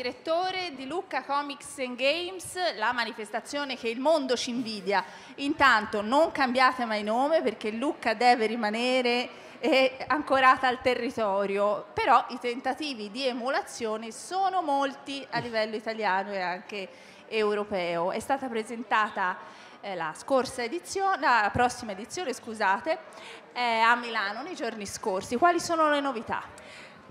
direttore di Lucca Comics and Games, la manifestazione che il mondo ci invidia. Intanto non cambiate mai nome perché Lucca deve rimanere eh, ancorata al territorio, però i tentativi di emulazione sono molti a mm. livello italiano e anche europeo. È stata presentata eh, la scorsa edizione, la prossima edizione, scusate, eh, a Milano nei giorni scorsi. Quali sono le novità?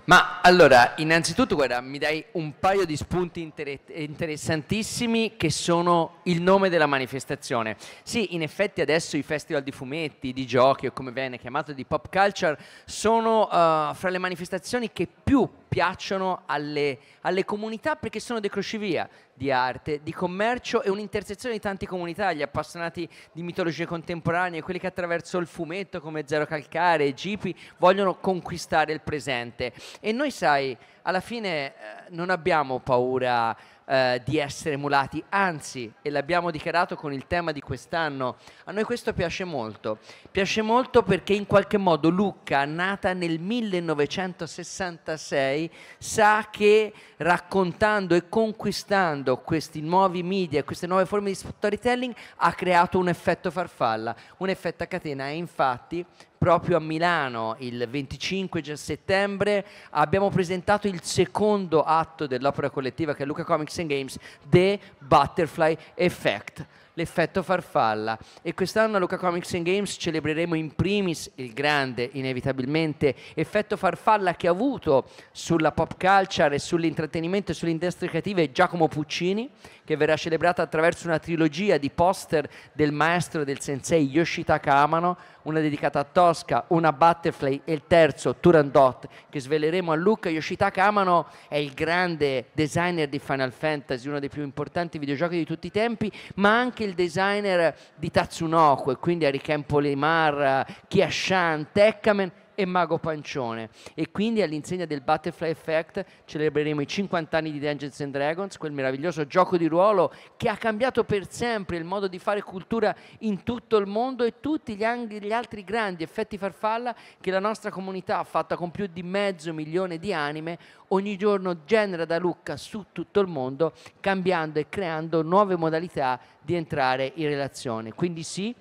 Ma allora, innanzitutto, guarda, mi dai un paio di spunti inter interessantissimi che sono il nome della manifestazione. Sì, in effetti adesso i festival di fumetti, di giochi o come viene chiamato di pop culture sono uh, fra le manifestazioni che più piacciono alle, alle, comunità perché sono dei crocevia di arte, di commercio e un'intersezione di tante comunità, gli appassionati di mitologie contemporanee, quelli che attraverso il fumetto come Zero Calcare e Gipi vogliono conquistare il presente. E noi, sai, alla fine eh, non abbiamo paura eh, di essere emulati, anzi, e l'abbiamo dichiarato con il tema di quest'anno, a noi questo piace molto, piace molto perché in qualche modo Lucca, nata nel 1966, sa che raccontando e conquistando questi nuovi media, queste nuove forme di storytelling, ha creato un effetto farfalla, un effetto a catena e infatti proprio a Milano il 25 settembre abbiamo presentato il secondo atto dell'opera collettiva che è Luca Comics and Games, The Butterfly Effect l'effetto farfalla e quest'anno a Luca Comics and Games celebreremo in primis il grande, inevitabilmente, effetto farfalla che ha avuto sulla pop culture e sull'intrattenimento e sull'industria creativa Giacomo Puccini, che verrà celebrata attraverso una trilogia di poster del maestro del sensei Yoshitaka Amano, una dedicata a Tosca, una a Butterfly e il terzo Turandot che sveleremo a Luca. Yoshitaka Amano è il grande designer di Final Fantasy, uno dei più importanti videogiochi di tutti i tempi, ma anche il il designer di Tatsunoko, e quindi Ariken Polimar, Kiashan, Tekkamen, e Mago Pancione. E quindi all'insegna del Butterfly Effect celebreremo i 50 anni di Dungeons and Dragons, quel meraviglioso gioco di ruolo che ha cambiato per sempre il modo di fare cultura in tutto il mondo e tutti gli, gli altri grandi effetti farfalla che la nostra comunità, fatta con più di mezzo milione di anime, ogni giorno genera da Lucca su tutto il mondo, cambiando e creando nuove modalità di entrare in relazione. Quindi sì,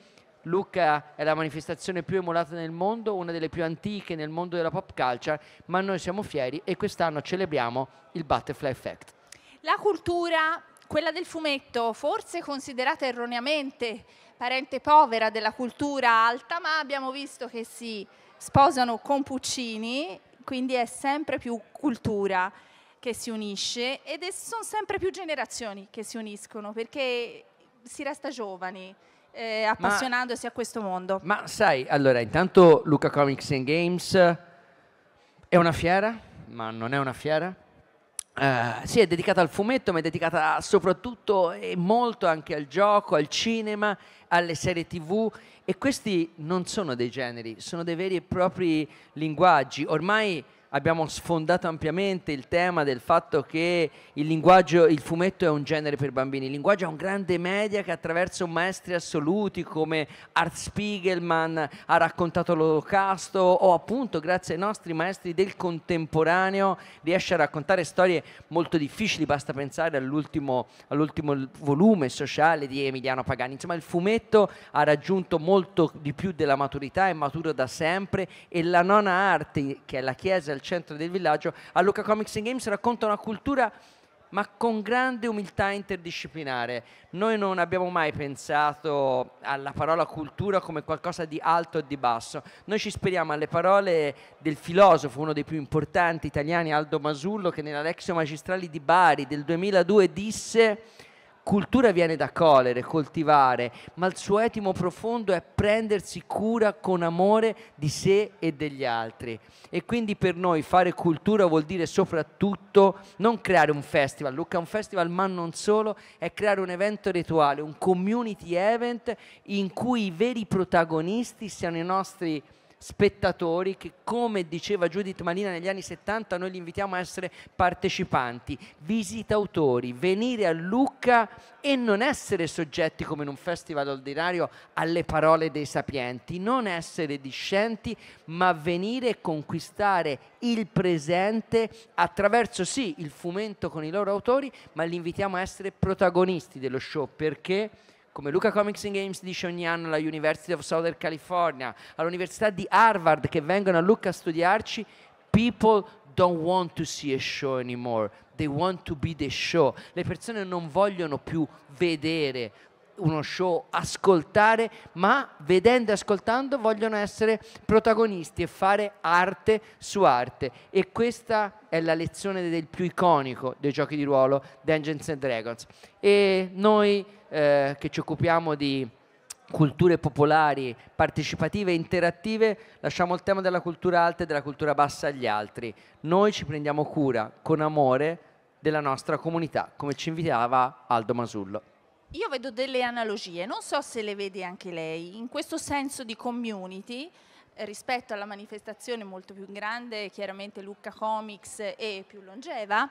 Luca è la manifestazione più emulata nel mondo, una delle più antiche nel mondo della pop culture, ma noi siamo fieri e quest'anno celebriamo il Butterfly Effect. La cultura, quella del fumetto, forse considerata erroneamente parente povera della cultura alta, ma abbiamo visto che si sposano con Puccini, quindi è sempre più cultura che si unisce ed sono sempre più generazioni che si uniscono perché si resta giovani eh, appassionandosi ma, a questo mondo. Ma sai, allora, intanto Luca Comics and Games eh, è una fiera, ma non è una fiera. Uh, sì, è dedicata al fumetto, ma è dedicata soprattutto e molto anche al gioco, al cinema, alle serie tv e questi non sono dei generi, sono dei veri e propri linguaggi. Ormai abbiamo sfondato ampiamente il tema del fatto che il linguaggio, il fumetto è un genere per bambini, il linguaggio è un grande media che attraverso maestri assoluti come Art Spiegelman ha raccontato l'olocausto o appunto grazie ai nostri maestri del contemporaneo riesce a raccontare storie molto difficili, basta pensare all'ultimo, all'ultimo volume sociale di Emiliano Pagani, insomma il fumetto ha raggiunto molto di più della maturità, è maturo da sempre e la nona arte che è la Chiesa al centro del villaggio, a Luca Comics and Games racconta una cultura ma con grande umiltà interdisciplinare. Noi non abbiamo mai pensato alla parola cultura come qualcosa di alto o di basso. Noi ci speriamo alle parole del filosofo, uno dei più importanti italiani, Aldo Masullo, che nella Lexio Magistrali di Bari del 2002 disse Cultura viene da colere, coltivare, ma il suo etimo profondo è prendersi cura con amore di sé e degli altri. E quindi per noi fare cultura vuol dire soprattutto non creare un festival, Luca, un festival ma non solo, è creare un evento rituale, un community event in cui i veri protagonisti siano i nostri spettatori che come diceva Judith Malina negli anni 70 noi li invitiamo a essere partecipanti, visitatori, venire a Lucca e non essere soggetti come in un festival ordinario alle parole dei sapienti, non essere discenti ma venire e conquistare il presente attraverso sì il fumento con i loro autori ma li invitiamo a essere protagonisti dello show perché come Luca Comics and Games dice ogni anno alla University of Southern California, all'Università di Harvard che vengono a Luca a studiarci, people don't want to see a show anymore. They want to be the show. Le persone non vogliono più vedere uno show, ascoltare, ma vedendo e ascoltando vogliono essere protagonisti e fare arte su arte. E questa è la lezione del più iconico dei giochi di ruolo, Dungeons and Dragons. E noi eh, che ci occupiamo di culture popolari, partecipative e interattive, lasciamo il tema della cultura alta e della cultura bassa agli altri. Noi ci prendiamo cura con amore della nostra comunità, come ci invitava Aldo Masullo io vedo delle analogie, non so se le vede anche lei, in questo senso di community eh, rispetto alla manifestazione molto più grande, chiaramente Lucca Comics e più longeva,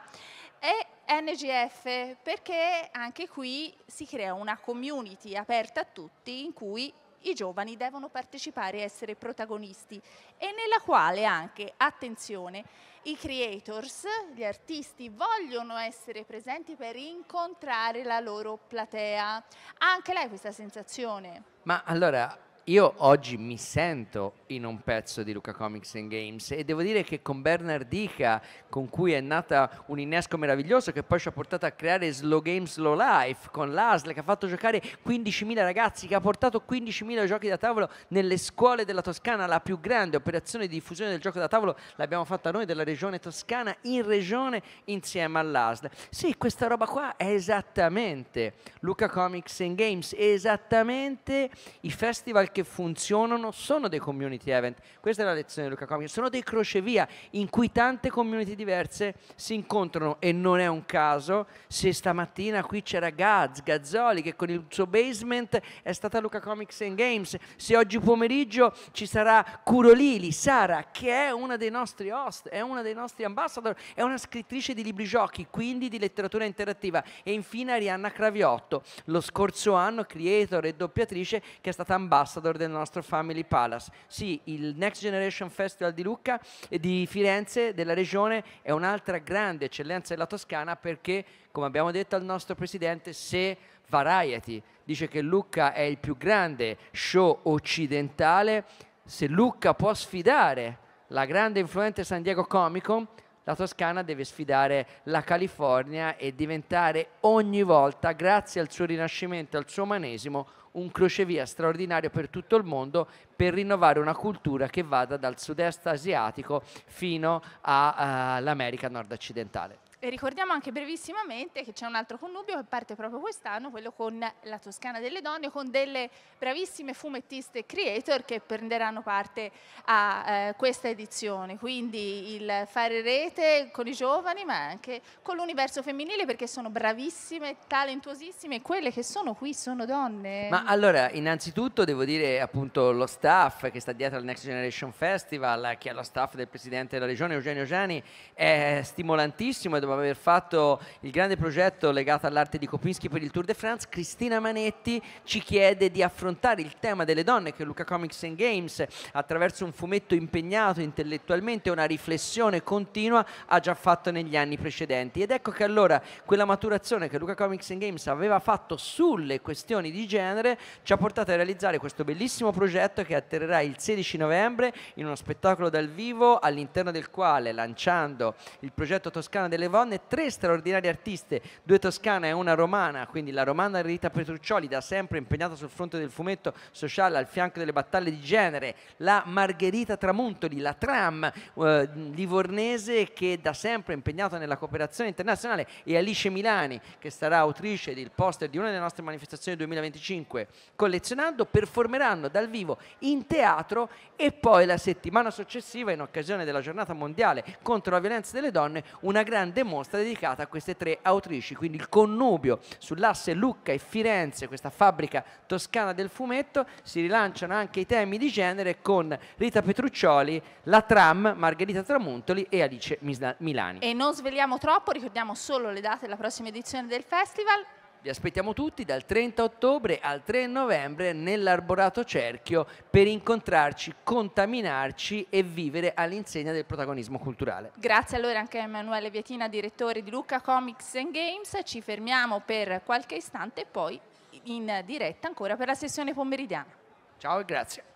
è NGF perché anche qui si crea una community aperta a tutti in cui i giovani devono partecipare e essere protagonisti e nella quale anche, attenzione, i creators, gli artisti vogliono essere presenti per incontrare la loro platea. Anche lei questa sensazione? Ma allora io oggi mi sento in un pezzo di Luca Comics and Games e devo dire che con Bernard Dica, con cui è nata un innesco meraviglioso che poi ci ha portato a creare Slow Games Slow Life, con l'ASL che ha fatto giocare 15.000 ragazzi, che ha portato 15.000 giochi da tavolo nelle scuole della Toscana, la più grande operazione di diffusione del gioco da tavolo l'abbiamo fatta noi della regione toscana in regione insieme all'ASL. Sì, questa roba qua è esattamente Luca Comics and Games, esattamente i festival che funzionano sono dei community event. Questa è la lezione di Luca Comico. Sono dei crocevia in cui tante community diverse si incontrano e non è un caso se stamattina qui c'era Gaz, Gazzoli che con il suo basement è stata Luca Comics and Games. Se oggi pomeriggio ci sarà Curolili, Sara, che è una dei nostri host, è una dei nostri ambassador, è una scrittrice di libri giochi, quindi di letteratura interattiva. E infine Arianna Craviotto, lo scorso anno creator e doppiatrice che è stata ambassador ambassador del nostro Family Palace. Sì, il Next Generation Festival di Lucca e di Firenze, della regione, è un'altra grande eccellenza della Toscana perché, come abbiamo detto al nostro presidente, se Variety dice che Lucca è il più grande show occidentale, se Lucca può sfidare la grande influente San Diego Comico, la Toscana deve sfidare la California e diventare ogni volta, grazie al suo rinascimento, e al suo umanesimo, un crocevia straordinario per tutto il mondo per rinnovare una cultura che vada dal sud-est asiatico fino eh, all'America nord-occidentale. E ricordiamo anche brevissimamente che c'è un altro connubio che parte proprio quest'anno, quello con la Toscana delle Donne, con delle bravissime fumettiste creator che prenderanno parte a eh, questa edizione. Quindi il fare rete con i giovani, ma anche con l'universo femminile, perché sono bravissime, talentuosissime, e quelle che sono qui sono donne. Ma allora, innanzitutto devo dire appunto lo staff che sta dietro al Next Generation Festival, che è lo staff del presidente della regione Eugenio Giani, è stimolantissimo. Ed dopo aver fatto il grande progetto legato all'arte di Kopinski per il Tour de France, Cristina Manetti ci chiede di affrontare il tema delle donne che Luca Comics and Games attraverso un fumetto impegnato intellettualmente e una riflessione continua ha già fatto negli anni precedenti ed ecco che allora quella maturazione che Luca Comics and Games aveva fatto sulle questioni di genere ci ha portato a realizzare questo bellissimo progetto che atterrerà il 16 novembre in uno spettacolo dal vivo all'interno del quale lanciando il progetto Toscana delle Vonne tre straordinarie artiste, due toscane e una romana, quindi la romana Rita Petruccioli, da sempre impegnata sul fronte del fumetto sociale al fianco delle battaglie di genere, la Margherita Tramuntoli, la Tram eh, livornese che da sempre impegnata nella cooperazione internazionale e Alice Milani che sarà autrice del poster di una delle nostre manifestazioni 2025 collezionando performeranno dal vivo in teatro e poi la settimana successiva in occasione della giornata mondiale contro la violenza delle donne una grande mostra dedicata a queste tre autrici, quindi il connubio sull'asse Lucca e Firenze, questa fabbrica toscana del fumetto, si rilanciano anche i temi di genere con Rita Petruccioli, La Tram, Margherita Tramuntoli e Alice Milani. E non svegliamo troppo, ricordiamo solo le date della prossima edizione del festival, vi aspettiamo tutti dal 30 ottobre al 3 novembre nell'Arborato Cerchio per incontrarci, contaminarci e vivere all'insegna del protagonismo culturale. Grazie allora anche a Emanuele Vietina, direttore di Luca Comics and Games. Ci fermiamo per qualche istante e poi in diretta ancora per la sessione pomeridiana. Ciao e grazie.